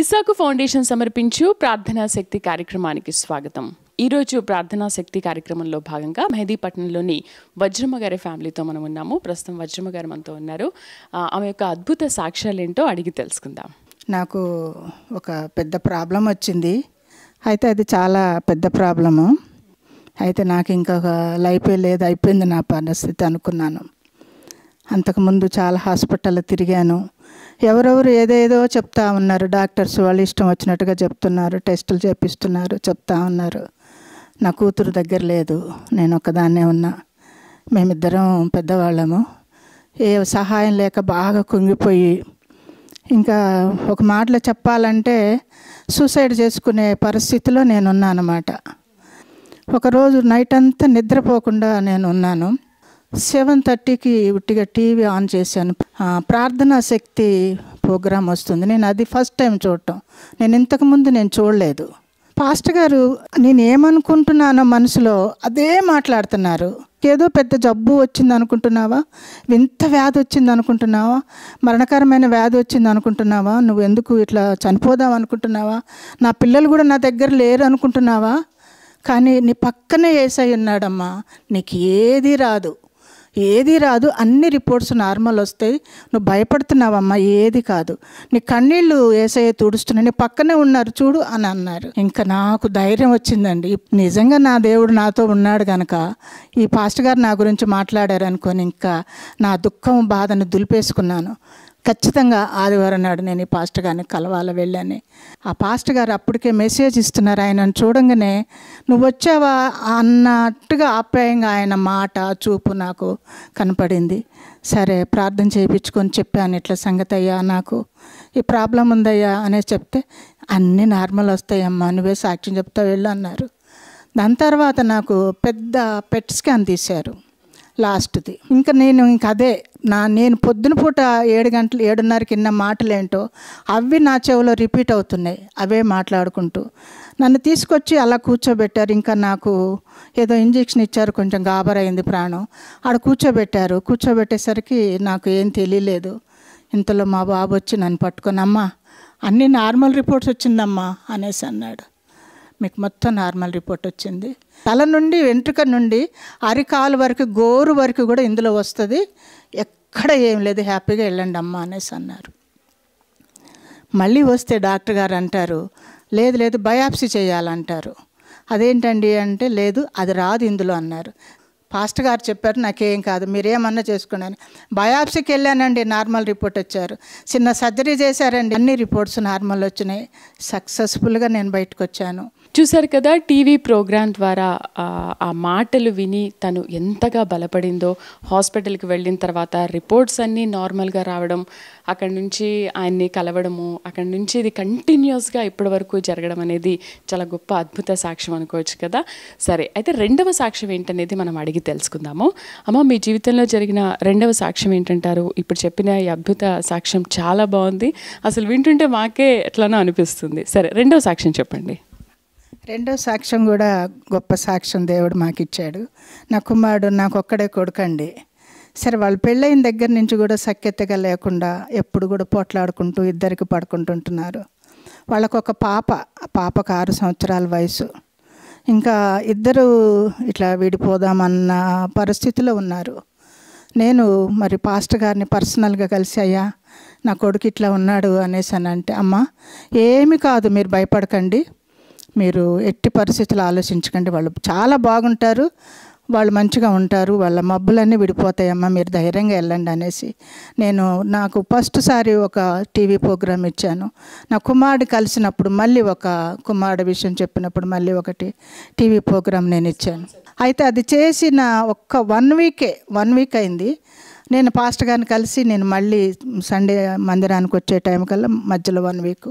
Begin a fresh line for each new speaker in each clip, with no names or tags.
ఇసాకు ఫౌండేషన్ సమర్పించు ప్రార్థనా శక్తి కార్యక్రమానికి స్వాగతం ఈరోజు ప్రార్థనా శక్తి కార్యక్రమంలో భాగంగా మెహదీపట్నంలోని వజ్రమ్మ గారి ఫ్యామిలీతో మనం ఉన్నాము ప్రస్తుతం వజ్రమ్మ గారు మనతో ఉన్నారు ఆమె యొక్క అద్భుత సాక్ష్యాలు ఏంటో అడిగి తెలుసుకుందాం
నాకు ఒక పెద్ద ప్రాబ్లం వచ్చింది అయితే అది చాలా పెద్ద ప్రాబ్లము అయితే నాకు ఇంకొక లైఫ్ లేదు అయిపోయింది నా పరిస్థితి అనుకున్నాను అంతకుముందు చాలా హాస్పిటల్ తిరిగాను ఎవరెవరు ఏదేదో చెప్తా ఉన్నారు డాక్టర్స్ వాళ్ళు ఇష్టం వచ్చినట్టుగా చెప్తున్నారు టెస్టులు చేపిస్తున్నారు చెప్తా ఉన్నారు నా కూతురు దగ్గర లేదు నేను ఒక్కదాన్నే ఉన్నా మేమిద్దరం పెద్దవాళ్ళము ఏ సహాయం లేక బాగా కుంగిపోయి ఇంకా ఒక మాటలో చెప్పాలంటే సూసైడ్ చేసుకునే పరిస్థితిలో నేనున్నానమాట ఒకరోజు నైట్ అంతా నిద్రపోకుండా నేను ఉన్నాను సెవెన్ థర్టీకి ఉట్టిగా టీవీ ఆన్ చేశాను ప్రార్థనా శక్తి ప్రోగ్రాం వస్తుంది నేను అది ఫస్ట్ టైం చూడటం నేను ఇంతకుముందు నేను చూడలేదు పాస్ట్ గారు నేను ఏమనుకుంటున్నానో మనసులో అదే మాట్లాడుతున్నారు ఏదో పెద్ద జబ్బు వచ్చింది అనుకుంటున్నావా వింత వ్యాధి వచ్చింది అనుకుంటున్నావా మరణకరమైన వ్యాధి వచ్చింది అనుకుంటున్నావా నువ్వు ఎందుకు ఇట్లా చనిపోదాం అనుకుంటున్నావా నా పిల్లలు కూడా నా దగ్గర లేరు అనుకుంటున్నావా కానీ నీ పక్కనే ఏసై ఉన్నాడమ్మా నీకు ఏది రాదు ఏది రాదు అన్ని రిపోర్ట్స్ నార్మల్ వస్తాయి నువ్వు భయపడుతున్నావమ్మా ఏది కాదు నీ కన్నీళ్ళు ఏసయ్య తుడుస్తున్నా నీ పక్కనే ఉన్నారు చూడు అని అన్నారు ఇంకా నాకు ధైర్యం వచ్చిందండి నిజంగా నా దేవుడు నాతో ఉన్నాడు కనుక ఈ పాస్ట్ గారు నా గురించి మాట్లాడారు అనుకొని ఇంకా నా దుఃఖం బాధను దులిపేసుకున్నాను ఖచ్చితంగా ఆదివారం నాడు నేను ఈ పాస్టర్ గారిని కలవాల వెళ్ళాను ఆ పాస్టర్ గారు అప్పటికే మెసేజ్ ఇస్తున్నారు ఆయన చూడంగానే నువ్వు వచ్చావా అన్నట్టుగా ఆప్యాయంగా ఆయన మాట చూపు నాకు కనపడింది సరే ప్రార్థన చేయించుకొని చెప్పాను ఇట్లా సంగతి అయ్యా నాకు ఈ ప్రాబ్లం ఉందయ్యా అనేసి చెప్తే అన్నీ నార్మల్ వస్తాయమ్మా నువ్వే సాక్ష్యం చెప్తా వెళ్ళు అన్నారు దాని తర్వాత నాకు పెద్ద పెట్ స్కాన్ తీశారు లాస్ట్ది ఇంకా నేను ఇంక అదే నా నేను పొద్దున పూట ఏడు గంటలు ఏడున్నరకి విన్న మాటలేంటో అవి నా చెవిలో రిపీట్ అవుతున్నాయి అవే మాట్లాడుకుంటూ నన్ను తీసుకొచ్చి అలా కూర్చోబెట్టారు ఇంకా నాకు ఏదో ఇంజెక్షన్ ఇచ్చారు కొంచెం గాబరైంది ప్రాణం ఆడ కూర్చోబెట్టారు కూర్చోబెట్టేసరికి నాకు ఏం తెలియలేదు ఇంతలో మా బాబు వచ్చి నన్ను పట్టుకొని అమ్మ అన్నీ నార్మల్ రిపోర్ట్స్ వచ్చిందమ్మా అనేసి అన్నాడు మీకు మొత్తం నార్మల్ రిపోర్ట్ వచ్చింది తల నుండి వెంట్రుక నుండి అరికాలు వరకు గోరు వరకు కూడా ఇందులో వస్తుంది ఎక్కడ ఏం లేదు హ్యాపీగా వెళ్ళండి అమ్మ అనేసి అన్నారు మళ్ళీ వస్తే డాక్టర్ గారు అంటారు లేదు లేదు బయాప్సీ చేయాలంటారు అదేంటండి అంటే లేదు అది రాదు ఇందులో అన్నారు పాస్ట్ గారు చెప్పారు నాకేం కాదు మీరేమన్నా చేసుకున్నాను బయాప్సీకి వెళ్ళానండి నార్మల్ రిపోర్ట్ వచ్చారు చిన్న సర్జరీ చేశారండి అన్ని రిపోర్ట్స్ నార్మల్ వచ్చినాయి సక్సెస్ఫుల్గా నేను బయటకు వచ్చాను
చూశారు కదా టీవీ ప్రోగ్రాం ద్వారా ఆ మాటలు విని తను ఎంతగా బలపడిందో హాస్పిటల్కి వెళ్ళిన తర్వాత రిపోర్ట్స్ అన్నీ నార్మల్గా రావడం అక్కడి నుంచి ఆయన్ని కలవడము అక్కడి నుంచి ఇది కంటిన్యూస్గా ఇప్పటి వరకు జరగడం అనేది చాలా గొప్ప అద్భుత సాక్ష్యం అనుకోవచ్చు కదా సరే అయితే రెండవ సాక్ష్యం ఏంటనేది మనం అడిగి తెలుసుకుందాము అమ్మ మీ జీవితంలో జరిగిన రెండవ సాక్ష్యం ఏంటంటారు ఇప్పుడు చెప్పిన ఈ అద్భుత సాక్ష్యం చాలా బాగుంది అసలు వింటుంటే మాకే ఎట్లానో అనిపిస్తుంది సరే రెండవ సాక్ష్యం చెప్పండి
రెండో సాక్ష్యం కూడా గొప్ప సాక్ష్యం దేవుడు మాకిచ్చాడు నా కుమారుడు నాకు ఒక్కడే కొడుకండి సరే వాళ్ళ పెళ్ళైన దగ్గర నుంచి కూడా సఖ్యతగా లేకుండా ఎప్పుడు కూడా పోట్లాడుకుంటూ ఇద్దరికి పడుకుంటుంటున్నారు వాళ్ళకు ఒక పాప పాపకు ఆరు సంవత్సరాల వయసు ఇంకా ఇద్దరు ఇట్లా విడిపోదామన్న పరిస్థితిలో ఉన్నారు నేను మరి పాస్టర్ గారిని పర్సనల్గా కలిసి అయ్యా నా కొడుకు ఇట్లా ఉన్నాడు అనేసి అని అంటే అమ్మ ఏమి కాదు మీరు భయపడకండి మీరు ఎట్టి పరిస్థితులు ఆలోచించకండి వాళ్ళు చాలా బాగుంటారు వాళ్ళు మంచిగా ఉంటారు వాళ్ళ మబ్బులన్నీ విడిపోతాయమ్మా మీరు ధైర్యంగా వెళ్ళండి అనేసి నేను నాకు ఫస్ట్ సారి ఒక టీవీ ప్రోగ్రాం ఇచ్చాను నా కుమారుడు కలిసినప్పుడు మళ్ళీ ఒక కుమారుడు విషయం చెప్పినప్పుడు మళ్ళీ ఒకటి టీవీ ప్రోగ్రాం నేను ఇచ్చాను అయితే అది చేసిన ఒక్క వన్ వీకే వన్ వీక్ అయింది నేను పాస్ట్ గారిని కలిసి నేను మళ్ళీ సండే మందిరానికి వచ్చే టైం కల్లా మధ్యలో వన్ వీక్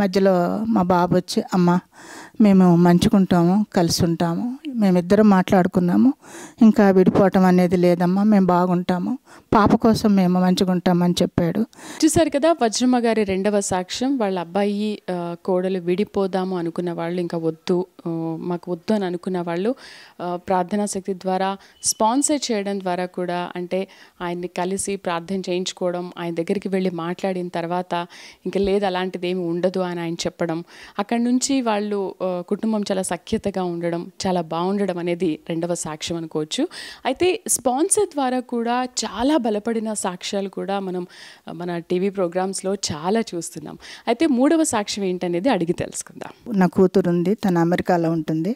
మధ్యలో మా బాబు వచ్చి అమ్మ మేము మంచుకుంటాము కలిసి ఉంటాము మేమిద్దరం మాట్లాడుకున్నాము ఇంకా విడిపోవటం అనేది లేదమ్మా మేము బాగుంటాము పాప కోసం మేము మంచుకుంటామని చెప్పాడు
చూసారు కదా వజ్రమ్మ గారి రెండవ సాక్ష్యం వాళ్ళ అబ్బాయి కోడలు విడిపోదాము అనుకున్న వాళ్ళు ఇంకా వద్దు మాకు వద్దు అని అనుకున్న వాళ్ళు ప్రార్థనా శక్తి ద్వారా స్పాన్సర్ చేయడం ద్వారా కూడా అంటే ఆయన్ని కలిసి ప్రార్థన చేయించుకోవడం ఆయన దగ్గరికి వెళ్ళి మాట్లాడిన తర్వాత ఇంకా లేదు అలాంటిది ఏమి ఉండదు అని ఆయన చెప్పడం అక్కడి నుంచి వాళ్ళు కుటుంబం చాలా సఖ్యతగా ఉండడం చాలా బాగుండడం అనేది రెండవ సాక్ష్యం అనుకోవచ్చు అయితే స్పాన్సర్ ద్వారా కూడా చాలా బలపడిన సాక్ష్యాలు కూడా మనం మన టీవీ ప్రోగ్రామ్స్లో చాలా చూస్తున్నాం అయితే మూడవ సాక్ష్యం ఏంటనేది అడిగి తెలుసుకుందాం
నా కూతురు ఉంది తన అమెరికాలో ఉంటుంది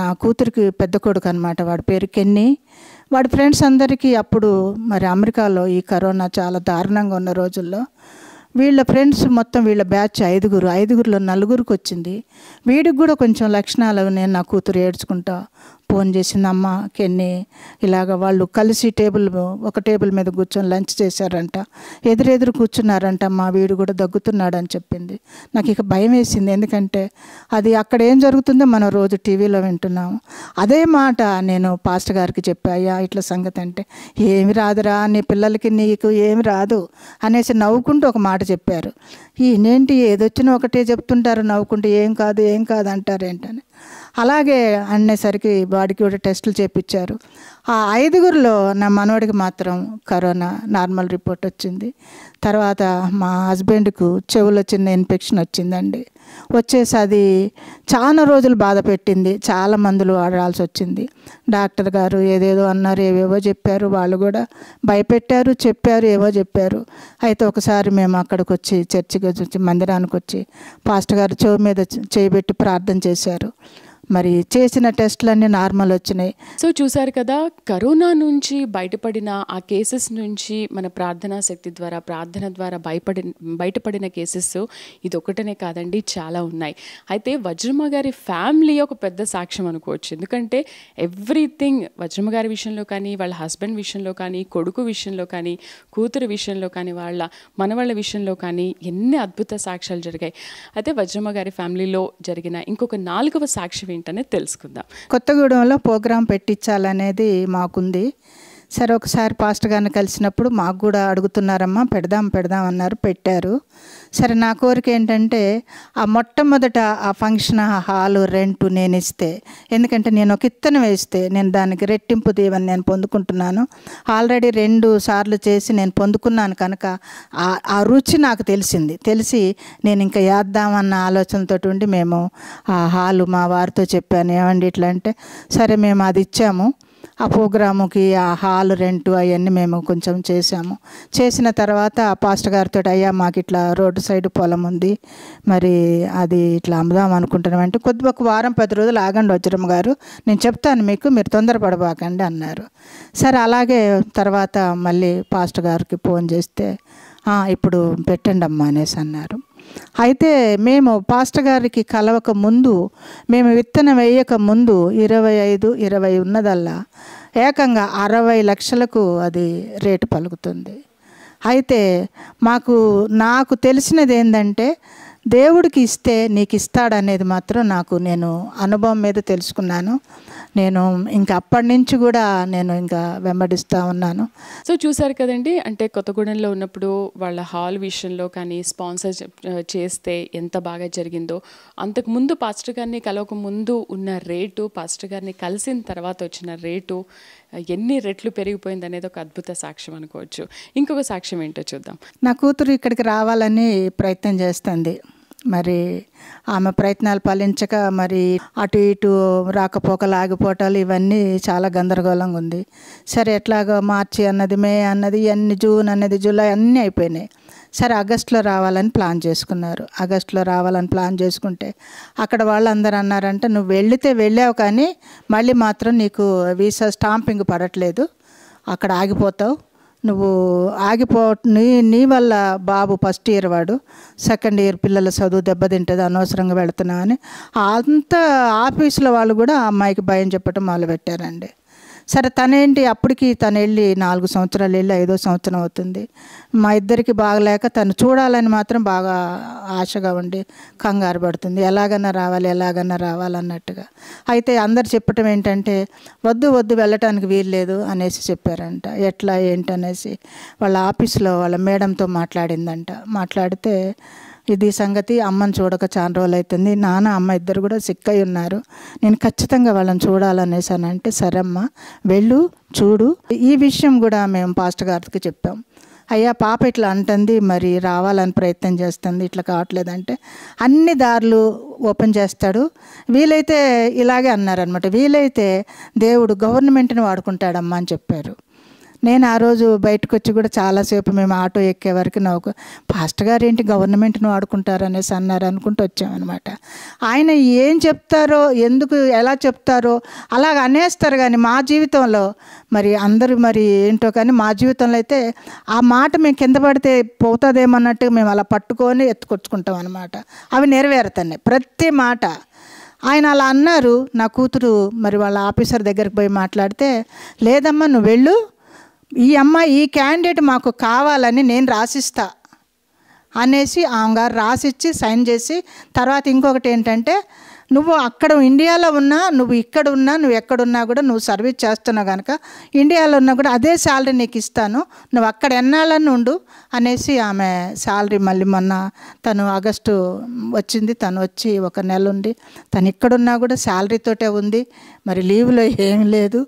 నా కూతురికి పెద్ద కొడుకు అనమాట వాడి పేరు కెన్ని వాడి ఫ్రెండ్స్ అందరికీ అప్పుడు మరి అమెరికాలో ఈ కరోనా చాలా దారుణంగా ఉన్న రోజుల్లో వీళ్ళ ఫ్రెండ్స్ మొత్తం వీళ్ళ బ్యాచ్ ఐదుగురు ఐదుగురులో నలుగురికి వచ్చింది వీడికి కూడా కొంచెం లక్షణాలు నేను నా కూతురు ఏడ్చుకుంటా ఫోన్ చేసింది అమ్మ కెన్ని ఇలాగ వాళ్ళు కలిసి టేబుల్ ఒక టేబుల్ మీద కూర్చొని లంచ్ చేశారంట ఎదురెదురు కూర్చున్నారంట మా వీడు కూడా దగ్గుతున్నాడని చెప్పింది నాకు ఇక భయం వేసింది ఎందుకంటే అది అక్కడ ఏం జరుగుతుందో మనం రోజు టీవీలో వింటున్నాము అదే మాట నేను పాస్టర్ గారికి చెప్పాయా ఇట్లా సంగతి అంటే ఏమి రాదురా నీ పిల్లలకి నీకు ఏమి రాదు అనేసి నవ్వుకుంటూ ఒక మాట చెప్పారు ఈ నేంటి ఏదొచ్చినా ఒకటే చెప్తుంటారు నవ్వుకుంటూ ఏం కాదు ఏం కాదు అంటారు ఏంటని అలాగే అనేసరికి వాడికి కూడా టెస్టులు చేపించారు ఆ ఐదుగురిలో నా మనోడికి మాత్రం కరోనా నార్మల్ రిపోర్ట్ వచ్చింది తర్వాత మా హస్బెండ్కు చెవులో చిన్న ఇన్ఫెక్షన్ వచ్చిందండి వచ్చేసి అది చాలా రోజులు బాధ పెట్టింది చాలా మందులు వాడాల్సి వచ్చింది డాక్టర్ గారు ఏదేదో అన్నారు ఏవేవో చెప్పారు వాళ్ళు కూడా భయపెట్టారు చెప్పారు ఏవో చెప్పారు అయితే ఒకసారి మేము అక్కడికి వచ్చి చర్చికి వచ్చి మందిరానికి వచ్చి పాస్టర్ గారు చెవు మీద చేయబెట్టి ప్రార్థన చేశారు మరి చేసిన టెస్ట్లన్నీ నార్మల్ వచ్చినాయి
సో చూసారు కదా కరోనా నుంచి బయటపడిన ఆ కేసెస్ నుంచి మన ప్రార్థనా శక్తి ద్వారా ప్రార్థన ద్వారా భయపడి బయటపడిన కేసెస్ ఇది ఒకటనే కాదండి చాలా ఉన్నాయి అయితే వజ్రమ్మ గారి ఫ్యామిలీ ఒక పెద్ద సాక్ష్యం అనుకోవచ్చు ఎందుకంటే ఎవ్రీథింగ్ వజ్రమ్మ గారి విషయంలో కానీ వాళ్ళ హస్బెండ్ విషయంలో కానీ కొడుకు విషయంలో కానీ కూతురు విషయంలో కానీ వాళ్ళ మనవాళ్ళ విషయంలో కానీ ఎన్ని అద్భుత సాక్ష్యాలు జరిగాయి అయితే వజ్రమ్మ గారి ఫ్యామిలీలో జరిగిన ఇంకొక నాలుగవ సాక్ష్యం ఏంటనేది తెలుసుకుందాం
కొత్తగూడెంలో ప్రోగ్రాం పెట్టించాలనేది మాకుంది సరే ఒకసారి పాస్ట్ గారిని కలిసినప్పుడు మాకు కూడా అడుగుతున్నారమ్మా పెడదాం పెడదాం అన్నారు పెట్టారు సరే నా కోరిక ఏంటంటే ఆ మొట్టమొదట ఆ ఫంక్షన్ హాలు రెంట్ నేను ఇస్తే ఎందుకంటే నేను ఒక ఇత్తనం వేస్తే నేను దానికి రెట్టింపు దీవని నేను పొందుకుంటున్నాను ఆల్రెడీ రెండు సార్లు చేసి నేను పొందుకున్నాను కనుక ఆ రుచి నాకు తెలిసింది తెలిసి నేను ఇంకా వేద్దామన్న ఆలోచనతో ఉండి మేము ఆ హాలు మా వారితో చెప్పాను ఏమండి ఇట్లా అంటే సరే మేము అది ఇచ్చాము ఆ ప్రోగ్రాముకి ఆ హాల్ రెంట్ అవన్నీ మేము కొంచెం చేసాము చేసిన తర్వాత ఆ పాస్టర్ గారితో అయ్యా మాకు ఇట్లా రోడ్డు సైడ్ పొలం ఉంది మరి అది ఇట్లా అమ్ముదాం అనుకుంటున్నాం అంటే కొద్ది ఒక వారం పది రోజులు ఆగండి వజ్రమ్మ గారు నేను చెప్తాను మీకు మీరు తొందరపడబాకండి అన్నారు సరే అలాగే తర్వాత మళ్ళీ పాస్టర్ గారికి ఫోన్ చేస్తే ఇప్పుడు పెట్టండి అమ్మా అనేసి అన్నారు అయితే మేము పాస్టర్ గారికి కలవక ముందు మేము విత్తనం వేయక ముందు ఇరవై ఐదు ఇరవై ఉన్నదల్లా ఏకంగా అరవై లక్షలకు అది రేటు పలుకుతుంది అయితే మాకు నాకు తెలిసినది ఏంటంటే దేవుడికి ఇస్తే నీకు ఇస్తాడనేది మాత్రం నాకు నేను అనుభవం మీద తెలుసుకున్నాను నేను ఇంకా అప్పటి నుంచి కూడా నేను ఇంకా వెంబడిస్తూ ఉన్నాను
సో చూసారు కదండి అంటే కొత్తగూడెంలో ఉన్నప్పుడు వాళ్ళ హాల్ విషయంలో కానీ స్పాన్సర్ చేస్తే ఎంత బాగా జరిగిందో అంతకుముందు పాస్టర్ గారిని కలవక ముందు ఉన్న రేటు పాస్టర్ గారిని కలిసిన తర్వాత వచ్చిన రేటు ఎన్ని రెట్లు పెరిగిపోయింది అనేది ఒక అద్భుత సాక్ష్యం అనుకోవచ్చు ఇంకొక సాక్ష్యం ఏంటో చూద్దాం
నా కూతురు ఇక్కడికి రావాలని ప్రయత్నం చేస్తుంది మరి ఆమె ప్రయత్నాలు ఫలించక మరి అటు ఇటు రాకపోకలు ఆగిపోవటాలు ఇవన్నీ చాలా గందరగోళంగా ఉంది సరే ఎట్లాగో మార్చి అన్నది మే అన్నది ఇవన్నీ జూన్ అన్నది జూలై అన్నీ అయిపోయినాయి సరే ఆగస్టులో రావాలని ప్లాన్ చేసుకున్నారు ఆగస్టులో రావాలని ప్లాన్ చేసుకుంటే అక్కడ వాళ్ళందరూ అన్నారంటే నువ్వు వెళితే వెళ్ళావు కానీ మళ్ళీ మాత్రం నీకు వీసా స్టాంపింగ్ పడట్లేదు అక్కడ ఆగిపోతావు నువ్వు ఆగిపోవటం నీ నీ వల్ల బాబు ఫస్ట్ ఇయర్ వాడు సెకండ్ ఇయర్ పిల్లల చదువు దెబ్బతింటుంది అనవసరంగా వెళుతున్నావు అని అంత ఆఫీసులో వాళ్ళు కూడా ఆ అమ్మాయికి భయం చెప్పడం మొదలుపెట్టారండి సరే తనేంటి అప్పటికి తను వెళ్ళి నాలుగు సంవత్సరాలు వెళ్ళి ఐదో సంవత్సరం అవుతుంది మా ఇద్దరికి బాగలేక తను చూడాలని మాత్రం బాగా ఆశగా ఉండి కంగారు పడుతుంది ఎలాగన్నా రావాలి ఎలాగైనా రావాలన్నట్టుగా అయితే అందరు చెప్పటం ఏంటంటే వద్దు వద్దు వెళ్ళటానికి వీల్లేదు అనేసి చెప్పారంట ఎట్లా ఏంటనేసి వాళ్ళ ఆఫీస్లో వాళ్ళ మేడంతో మాట్లాడిందంట మాట్లాడితే ఇది సంగతి అమ్మని చూడక చాలా రోజులు అవుతుంది నాన్న అమ్మ ఇద్దరు కూడా సిక్ అయి ఉన్నారు నేను ఖచ్చితంగా వాళ్ళని చూడాలనేసానంటే సరమ్మ వెళ్ళు చూడు ఈ విషయం కూడా మేము పాస్టర్ గారికి చెప్పాం అయ్యా పాప ఇట్లా అంటుంది మరి రావాలని ప్రయత్నం చేస్తుంది ఇట్లా కావట్లేదంటే అన్ని దారులు ఓపెన్ చేస్తాడు వీలైతే ఇలాగే అన్నారనమాట వీలైతే దేవుడు గవర్నమెంట్ని వాడుకుంటాడమ్మా అని చెప్పారు నేను ఆ రోజు బయటకు వచ్చి కూడా చాలాసేపు మేము ఆటో ఎక్కే వరకు నాకు ఫాస్ట్ గారు ఏంటి గవర్నమెంట్ను వాడుకుంటారు అనేసి అన్నారు అనుకుంటూ వచ్చామన్నమాట ఆయన ఏం చెప్తారో ఎందుకు ఎలా చెప్తారో అలాగ అనేస్తారు కానీ మా జీవితంలో మరి అందరూ మరి ఏంటో కానీ మా జీవితంలో అయితే ఆ మాట మేము కింద పడితే పోతుందేమన్నట్టు మేము అలా పట్టుకొని ఎత్తుకొచ్చుకుంటాం అనమాట అవి నెరవేరుతాయి ప్రతి మాట ఆయన అలా అన్నారు నా కూతురు మరి వాళ్ళ ఆఫీసర్ దగ్గరికి పోయి మాట్లాడితే లేదమ్మా నువ్వు వెళ్ళు ఈ అమ్మాయి ఈ క్యాండిడేట్ మాకు కావాలని నేను రాసిస్తా అనేసి ఆమె గారు రాసిచ్చి సైన్ చేసి తర్వాత ఇంకొకటి ఏంటంటే నువ్వు అక్కడ ఇండియాలో ఉన్నా నువ్వు ఇక్కడ ఉన్నా నువ్వు ఎక్కడున్నా కూడా నువ్వు సర్వీస్ చేస్తున్నావు కనుక ఇండియాలో ఉన్నా కూడా అదే శాలరీ నీకు ఇస్తాను నువ్వు అక్కడ ఎన్నాళ్ళని ఉండు అనేసి ఆమె శాలరీ మళ్ళీ మొన్న తను ఆగస్టు వచ్చింది తను వచ్చి ఒక నెల ఉండి తను ఇక్కడున్నా కూడా శాలరీతోటే ఉంది మరి లీవ్లో ఏం లేదు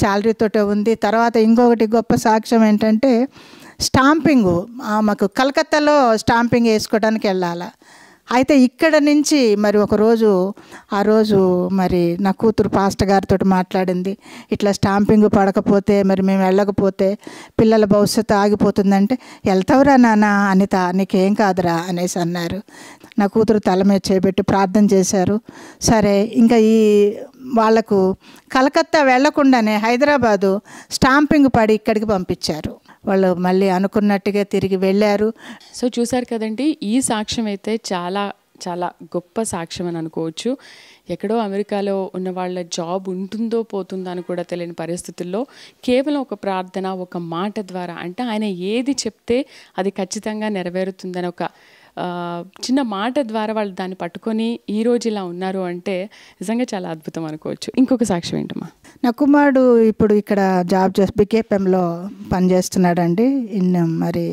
శాలరీతోటే ఉంది తర్వాత ఇంకొకటి గొప్ప సాక్ష్యం ఏంటంటే స్టాంపింగు మాకు కలకత్తాలో స్టాంపింగ్ వేసుకోవడానికి వెళ్ళాలి అయితే ఇక్కడ నుంచి మరి ఒకరోజు ఆ రోజు మరి నా కూతురు పాస్ట్ గారితో మాట్లాడింది ఇట్లా స్టాంపింగ్ పడకపోతే మరి మేము వెళ్ళకపోతే పిల్లల భవిష్యత్తు ఆగిపోతుందంటే వెళ్తావురా నాన్న అనిత నీకేం కాదురా అనేసి అన్నారు నా కూతురు తల మీద చేపెట్టి ప్రార్థన చేశారు సరే ఇంకా ఈ వాళ్లకు కలకత్తా వెళ్లకుండానే హైదరాబాదు స్టాంపింగ్ పడి ఇక్కడికి పంపించారు వాళ్ళు మళ్ళీ
అనుకున్నట్టుగా తిరిగి వెళ్ళారు సో చూసారు కదండి ఈ సాక్ష్యం అయితే చాలా చాలా గొప్ప సాక్ష్యం అని అనుకోవచ్చు ఎక్కడో అమెరికాలో ఉన్న వాళ్ళ జాబ్ ఉంటుందో పోతుందో అని కూడా తెలియని పరిస్థితుల్లో కేవలం ఒక ప్రార్థన ఒక మాట ద్వారా అంటే ఆయన ఏది చెప్తే అది ఖచ్చితంగా నెరవేరుతుందని ఒక చిన్న మాట ద్వారా వాళ్ళు దాన్ని పట్టుకొని ఈరోజు ఇలా ఉన్నారు అంటే నిజంగా చాలా అద్భుతం అనుకోవచ్చు ఇంకొక సాక్ష్యం ఏంటమ్మా
నా కుమారుడు ఇప్పుడు ఇక్కడ జాబ్ చేసి బికేపీఎంలో పనిచేస్తున్నాడండి ఇన్ మరి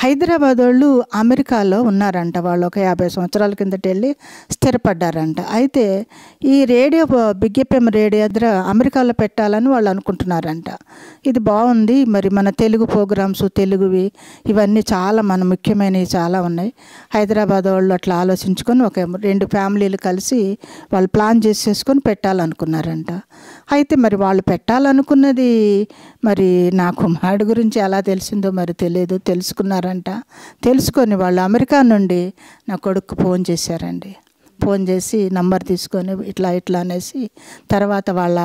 హైదరాబాద్ వాళ్ళు అమెరికాలో ఉన్నారంట వాళ్ళు ఒక యాభై సంవత్సరాల కిందట వెళ్ళి స్థిరపడ్డారంట అయితే ఈ రేడియో ఎఫ్ఎం రేడియో దగ్గర అమెరికాలో పెట్టాలని వాళ్ళు అనుకుంటున్నారంట ఇది బాగుంది మరి మన తెలుగు ప్రోగ్రామ్స్ తెలుగువి ఇవన్నీ చాలా మన ముఖ్యమైనవి చాలా ఉన్నాయి హైదరాబాద్ వాళ్ళు అట్లా ఆలోచించుకొని ఒక రెండు ఫ్యామిలీలు కలిసి వాళ్ళు ప్లాన్ చేసేసుకొని పెట్టాలనుకున్నారంట అయితే మరి వాళ్ళు పెట్టాలనుకున్నది మరి నాకు కుమారుడు గురించి ఎలా తెలిసిందో మరి తెలియదు తెలుసుకున్నారు ఉన్నారంట తెలుసుకొని వాళ్ళు అమెరికా నుండి నా కొడుకు ఫోన్ చేశారండి ఫోన్ చేసి నంబర్ తీసుకొని ఇట్లా ఇట్లా అనేసి తర్వాత వాళ్ళ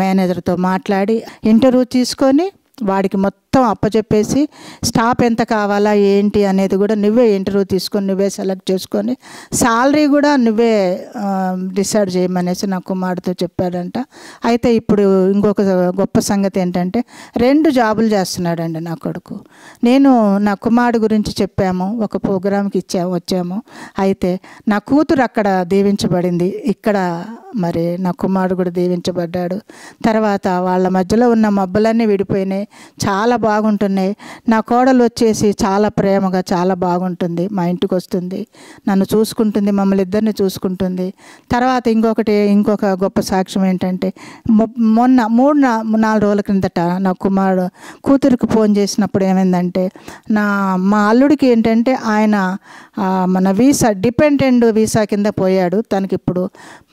మేనేజర్తో మాట్లాడి ఇంటర్వ్యూ తీసుకొని వాడికి మొత్తం మొత్తం అప్పచెప్పేసి స్టాఫ్ ఎంత కావాలా ఏంటి అనేది కూడా నువ్వే ఇంటర్వ్యూ తీసుకొని నువ్వే సెలెక్ట్ చేసుకొని శాలరీ కూడా నువ్వే డిసైడ్ చేయమనేసి నా కుమారుడితో చెప్పాడంట అయితే ఇప్పుడు ఇంకొక గొప్ప సంగతి ఏంటంటే రెండు జాబులు చేస్తున్నాడండి నా కొడుకు నేను నా కుమారుడు గురించి చెప్పాము ఒక ప్రోగ్రామ్కి ఇచ్చాము వచ్చాము అయితే నా కూతురు అక్కడ దీవించబడింది ఇక్కడ మరి నా కుమారుడు కూడా దీవించబడ్డాడు తర్వాత వాళ్ళ మధ్యలో ఉన్న మబ్బులన్నీ విడిపోయినాయి చాలా బాగుంటున్నాయి నా కోడలు వచ్చేసి చాలా ప్రేమగా చాలా బాగుంటుంది మా ఇంటికి వస్తుంది నన్ను చూసుకుంటుంది మమ్మల్ని ఇద్దరిని చూసుకుంటుంది తర్వాత ఇంకొకటి ఇంకొక గొప్ప సాక్ష్యం ఏంటంటే మొన్న మూడు నాలుగు రోజుల క్రిందట నా కుమారుడు కూతురికి ఫోన్ చేసినప్పుడు ఏమైందంటే నా మా అల్లుడికి ఏంటంటే ఆయన మన వీసా డిపెండెంట్ వీసా కింద పోయాడు తనకి ఇప్పుడు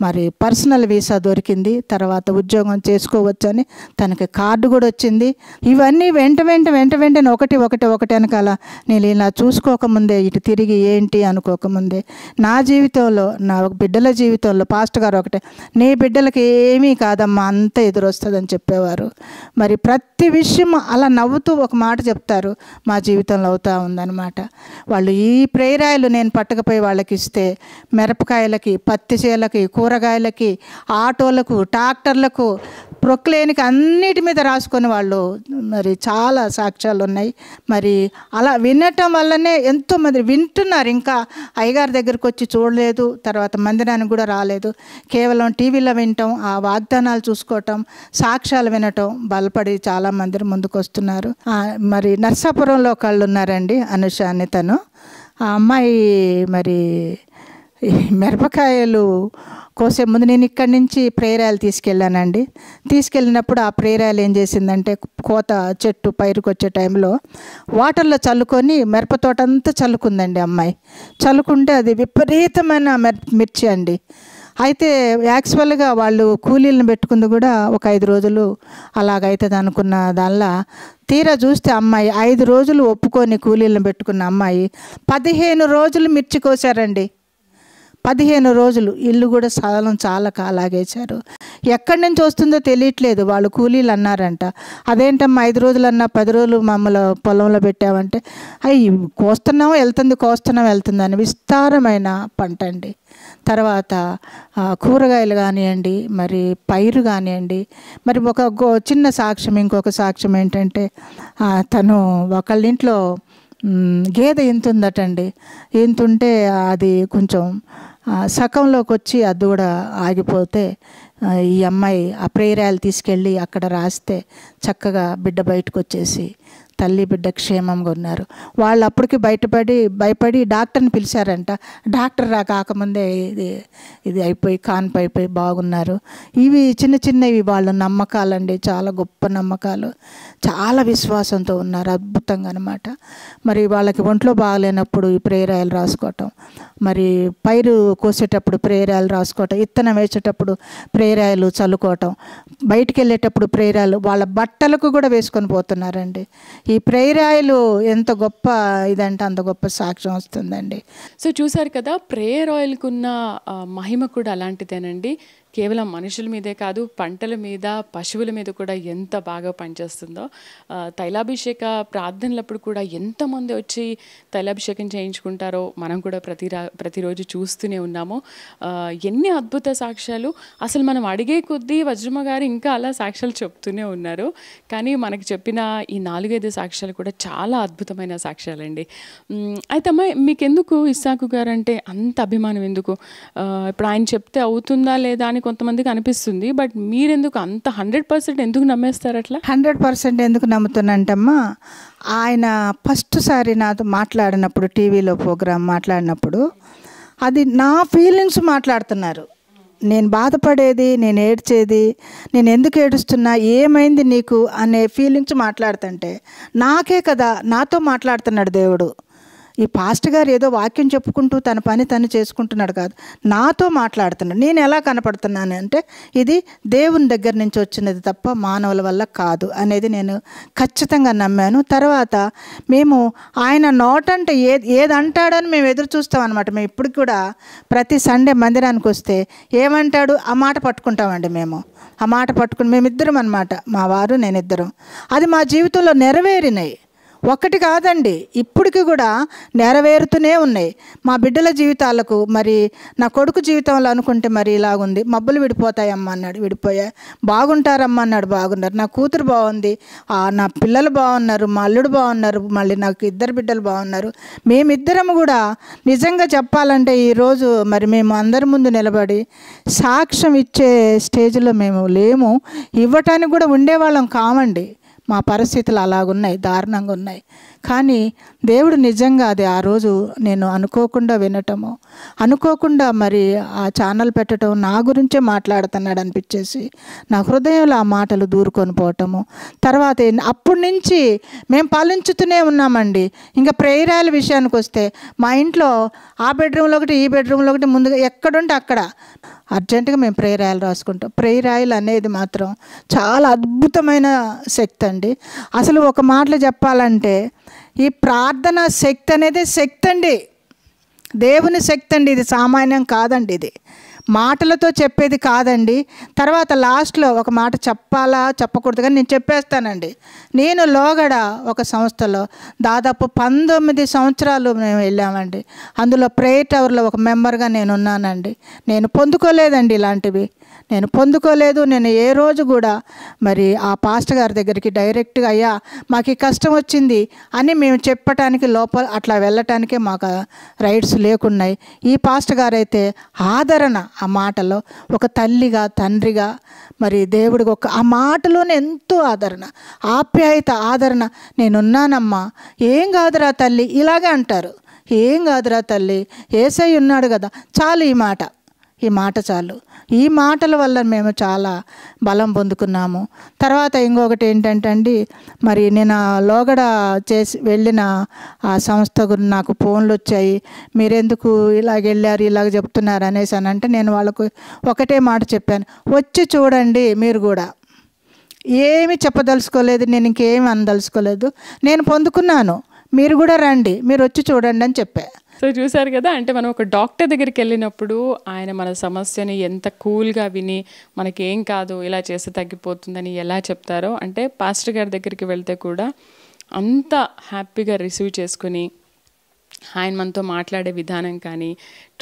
మరి పర్సనల్ వీసా దొరికింది తర్వాత ఉద్యోగం చేసుకోవచ్చని తనకి కార్డు కూడా వచ్చింది ఇవన్నీ వెంట వెంట వెంట వెంటనే ఒకటి ఒకటి ఒకటి వెనకాల నేను ఇలా చూసుకోకముందే ఇటు తిరిగి ఏంటి అనుకోకముందే నా జీవితంలో నా బిడ్డల జీవితంలో పాస్ట్ గారు ఒకటే నీ బిడ్డలకి ఏమీ కాదమ్మా అంత ఎదురొస్తుందని చెప్పేవారు మరి ప్రతి విషయం అలా నవ్వుతూ ఒక మాట చెప్తారు మా జీవితంలో అవుతూ ఉందన్నమాట వాళ్ళు ఈ ప్రేరాయలు నేను పట్టకపోయి వాళ్ళకి ఇస్తే మిరపకాయలకి పత్తి చేలకి కూరగాయలకి ఆటోలకు ట్రాక్టర్లకు ప్రొక్లేనికి అన్నిటి మీద రాసుకొని వాళ్ళు మరి చాలా చాలా సాక్ష్యాలు ఉన్నాయి మరి అలా వినటం వల్లనే ఎంతోమంది వింటున్నారు ఇంకా అయ్యగారి దగ్గరికి వచ్చి చూడలేదు తర్వాత మందిరానికి కూడా రాలేదు కేవలం టీవీలో వినటం ఆ వాగ్దానాలు చూసుకోవటం సాక్ష్యాలు వినటం బలపడి చాలా మంది ముందుకు వస్తున్నారు మరి నర్సాపురంలో ఒకళ్ళు ఉన్నారండి అనుష అని తను ఆ అమ్మాయి మరి మిరపకాయలు కోసే ముందు నేను ఇక్కడి నుంచి ప్రేరాలు తీసుకెళ్ళానండి తీసుకెళ్ళినప్పుడు ఆ ప్రేరాలు ఏం చేసిందంటే కోత చెట్టు పైరుకు వచ్చే టైంలో వాటర్లో చల్లుకొని మిరపతోట అంతా చల్లుకుందండి అమ్మాయి చల్లుకుంటే అది విపరీతమైన మిర్చి అండి అయితే యాక్చువల్గా వాళ్ళు కూలీలను పెట్టుకుంది కూడా ఒక ఐదు రోజులు అలాగైతుంది అనుకున్న దానిలా తీరా చూస్తే అమ్మాయి ఐదు రోజులు ఒప్పుకొని కూలీలను పెట్టుకున్న అమ్మాయి పదిహేను రోజులు మిర్చి కోసారండి పదిహేను రోజులు ఇల్లు కూడా స్థలం చాలా కాలాగేశారు ఎక్కడి నుంచి వస్తుందో తెలియట్లేదు వాళ్ళు కూలీలు అన్నారంట అదేంటమ్మా ఐదు రోజులు అన్నా పది రోజులు మమ్మల్ని పొలంలో పెట్టామంటే అవి కోస్తున్నాం వెళ్తుంది కోస్తున్నాం వెళ్తుంది అని విస్తారమైన పంట అండి తర్వాత కూరగాయలు కానివ్వండి మరి పైరు కానివ్వండి మరి ఒక చిన్న సాక్ష్యం ఇంకొక సాక్ష్యం ఏంటంటే తను ఒకళ్ళింట్లో గేదె ఇంతుందటండి ఇంతుంటే అది కొంచెం సగంలోకి వచ్చి అది కూడా ఆగిపోతే ఈ అమ్మాయి ఆ ప్రేరాలు తీసుకెళ్ళి అక్కడ రాస్తే చక్కగా బిడ్డ బయటకు వచ్చేసి తల్లి బిడ్డ క్షేమంగా ఉన్నారు వాళ్ళు అప్పటికి బయటపడి భయపడి డాక్టర్ని పిలిచారంట డాక్టర్ రా కాకముందే ఇది ఇది అయిపోయి కాన్పు అయిపోయి బాగున్నారు ఇవి చిన్న చిన్నవి వాళ్ళ నమ్మకాలండి చాలా గొప్ప నమ్మకాలు చాలా విశ్వాసంతో ఉన్నారు అద్భుతంగా అనమాట మరి వాళ్ళకి ఒంట్లో బాగలేనప్పుడు ఈ ప్రేరాయలు రాసుకోవటం మరి పైరు కోసేటప్పుడు ప్రేరాలు రాసుకోవటం ఇత్తనం వేసేటప్పుడు ప్రేరాయలు చల్లుకోవటం బయటికి వెళ్ళేటప్పుడు ప్రేరాలు వాళ్ళ బట్టలకు కూడా వేసుకొని పోతున్నారండి ఈ ప్రేరాయలు ఎంత గొప్ప ఇదంటే అంత గొప్ప సాక్ష్యం వస్తుందండి
సో చూసారు కదా ప్రేయర్ ఆయిల్కున్న మహిమ కూడా అలాంటిదేనండి కేవలం మనుషుల మీదే కాదు పంటల మీద పశువుల మీద కూడా ఎంత బాగా పనిచేస్తుందో తైలాభిషేక ప్రార్థనలప్పుడు కూడా ఎంతమంది వచ్చి తైలాభిషేకం చేయించుకుంటారో మనం కూడా ప్రతి ప్రతిరోజు చూస్తూనే ఉన్నాము ఎన్ని అద్భుత సాక్ష్యాలు అసలు మనం అడిగే కొద్దీ వజ్రమ గారు ఇంకా అలా సాక్ష్యాలు చెప్తూనే ఉన్నారు కానీ మనకు చెప్పిన ఈ నాలుగైదు సాక్ష్యాలు కూడా చాలా అద్భుతమైన సాక్ష్యాలండి అయితే అమ్మాయి మీకెందుకు ఇస్సాకు గారు అంటే అంత అభిమానం ఎందుకు ఇప్పుడు ఆయన చెప్తే అవుతుందా లేదా అని కొంతమందికి అనిపిస్తుంది బట్ మీరెందుకు అంత హండ్రెడ్ పర్సెంట్ ఎందుకు నమ్మేస్తారు అట్లా హండ్రెడ్ పర్సెంట్ ఎందుకు నమ్ముతున్నంటమ్మా ఆయన
ఫస్ట్ సారి నాతో మాట్లాడినప్పుడు టీవీలో ప్రోగ్రామ్ మాట్లాడినప్పుడు అది నా ఫీలింగ్స్ మాట్లాడుతున్నారు నేను బాధపడేది నేను ఏడ్చేది నేను ఎందుకు ఏడుస్తున్నా ఏమైంది నీకు అనే ఫీలింగ్స్ మాట్లాడుతుంటే నాకే కదా నాతో మాట్లాడుతున్నాడు దేవుడు ఈ పాస్ట్ గారు ఏదో వాక్యం చెప్పుకుంటూ తన పని తను చేసుకుంటున్నాడు కాదు నాతో మాట్లాడుతున్నాడు నేను ఎలా కనపడుతున్నాను అంటే ఇది దేవుని దగ్గర నుంచి వచ్చినది తప్ప మానవుల వల్ల కాదు అనేది నేను ఖచ్చితంగా నమ్మాను తర్వాత మేము ఆయన నోటంటే ఏ ఏది అంటాడని మేము ఎదురు చూస్తాం అనమాట మేము ఇప్పుడు కూడా ప్రతి సండే మందిరానికి వస్తే ఏమంటాడు ఆ మాట పట్టుకుంటామండి మేము ఆ మాట పట్టుకుని మేమిద్దరం అనమాట మా వారు నేనిద్దరం అది మా జీవితంలో నెరవేరినాయి ఒక్కటి కాదండి ఇప్పటికి కూడా నెరవేరుతూనే ఉన్నాయి మా బిడ్డల జీవితాలకు మరి నా కొడుకు జీవితంలో అనుకుంటే మరి ఇలాగుంది మబ్బులు విడిపోతాయమ్మా అన్నాడు విడిపోయా బాగుంటారమ్మా అన్నాడు బాగున్నారు నా కూతురు బాగుంది నా పిల్లలు బాగున్నారు మా అల్లుడు బాగున్నారు మళ్ళీ నాకు ఇద్దరు బిడ్డలు బాగున్నారు మేమిద్దరం కూడా నిజంగా చెప్పాలంటే ఈరోజు మరి మేము అందరి ముందు నిలబడి సాక్ష్యం ఇచ్చే స్టేజ్లో మేము లేము ఇవ్వటానికి కూడా ఉండేవాళ్ళం కామండి మా పరిస్థితులు అలాగున్నాయి దారుణంగా ఉన్నాయి కానీ దేవుడు నిజంగా అది ఆ రోజు నేను అనుకోకుండా వినటము అనుకోకుండా మరి ఆ ఛానల్ పెట్టడం నా గురించే మాట్లాడుతున్నాడు అనిపించేసి నా హృదయంలో ఆ మాటలు దూరుకొని పోవటము తర్వాత అప్పటి నుంచి మేము పాలించుతూనే ఉన్నామండి ఇంకా ప్రేయరాల విషయానికి వస్తే మా ఇంట్లో ఆ బెడ్రూమ్లో ఒకటి ఈ బెడ్రూమ్లో ఒకటి ముందుగా ఎక్కడుంటే అక్కడ అర్జెంటుగా మేము ప్రేరాయలు రాసుకుంటాం ప్రేరాయలు అనేది మాత్రం చాలా అద్భుతమైన శక్తి అండి అసలు ఒక మాటలు చెప్పాలంటే ఈ ప్రార్థన శక్తి అనేది శక్తి అండి దేవుని శక్తి అండి ఇది సామాన్యం కాదండి ఇది మాటలతో చెప్పేది కాదండి తర్వాత లాస్ట్లో ఒక మాట చెప్పాలా చెప్పకూడదు కానీ నేను చెప్పేస్తానండి నేను లోగడ ఒక సంస్థలో దాదాపు పంతొమ్మిది సంవత్సరాలు మేము వెళ్ళామండి అందులో ప్రేయర్ టవర్లో ఒక మెంబర్గా నేను ఉన్నానండి నేను పొందుకోలేదండి ఇలాంటివి నేను పొందుకోలేదు నేను ఏ రోజు కూడా మరి ఆ పాస్టర్ గారి దగ్గరికి డైరెక్ట్గా అయ్యా మాకు ఈ కష్టం వచ్చింది అని మేము చెప్పటానికి లోపల అట్లా వెళ్ళటానికే మాకు రైట్స్ లేకున్నాయి ఈ పాస్టర్ అయితే ఆదరణ ఆ మాటలో ఒక తల్లిగా తండ్రిగా మరి దేవుడికి ఒక ఆ మాటలోనే ఎంతో ఆదరణ ఆప్యాయత ఆదరణ నేనున్నానమ్మా ఏం కాదురా తల్లి ఇలాగే అంటారు ఏం కాదురా తల్లి ఏసై ఉన్నాడు కదా చాలు ఈ మాట ఈ మాట చాలు ఈ మాటల వల్ల మేము చాలా బలం పొందుకున్నాము తర్వాత ఇంకొకటి ఏంటంటే అండి మరి నేను లోగడ చేసి వెళ్ళిన ఆ సంస్థ సంస్థకు నాకు ఫోన్లు వచ్చాయి మీరెందుకు ఇలాగ వెళ్ళారు ఇలాగ చెప్తున్నారు అనేసి అని అంటే నేను వాళ్ళకు ఒకటే మాట చెప్పాను వచ్చి చూడండి మీరు కూడా ఏమి చెప్పదలుచుకోలేదు నేను ఇంకేమి అనదలుచుకోలేదు నేను పొందుకున్నాను మీరు కూడా రండి మీరు వచ్చి చూడండి అని చెప్పాను
సో చూసారు కదా అంటే మనం ఒక డాక్టర్ దగ్గరికి వెళ్ళినప్పుడు ఆయన మన సమస్యని ఎంత కూల్గా విని మనకేం కాదు ఇలా చేస్తే తగ్గిపోతుందని ఎలా చెప్తారో అంటే పాస్టర్ గారి దగ్గరికి వెళ్తే కూడా అంత హ్యాపీగా రిసీవ్ చేసుకుని ఆయన మనతో మాట్లాడే విధానం కానీ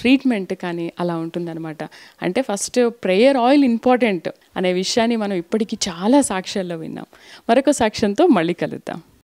ట్రీట్మెంట్ కానీ అలా ఉంటుందన్నమాట అంటే ఫస్ట్ ప్రేయర్ ఆయిల్ ఇంపార్టెంట్ అనే విషయాన్ని మనం ఇప్పటికీ చాలా సాక్ష్యాల్లో విన్నాం మరొక సాక్ష్యంతో మళ్ళీ కలుద్దాం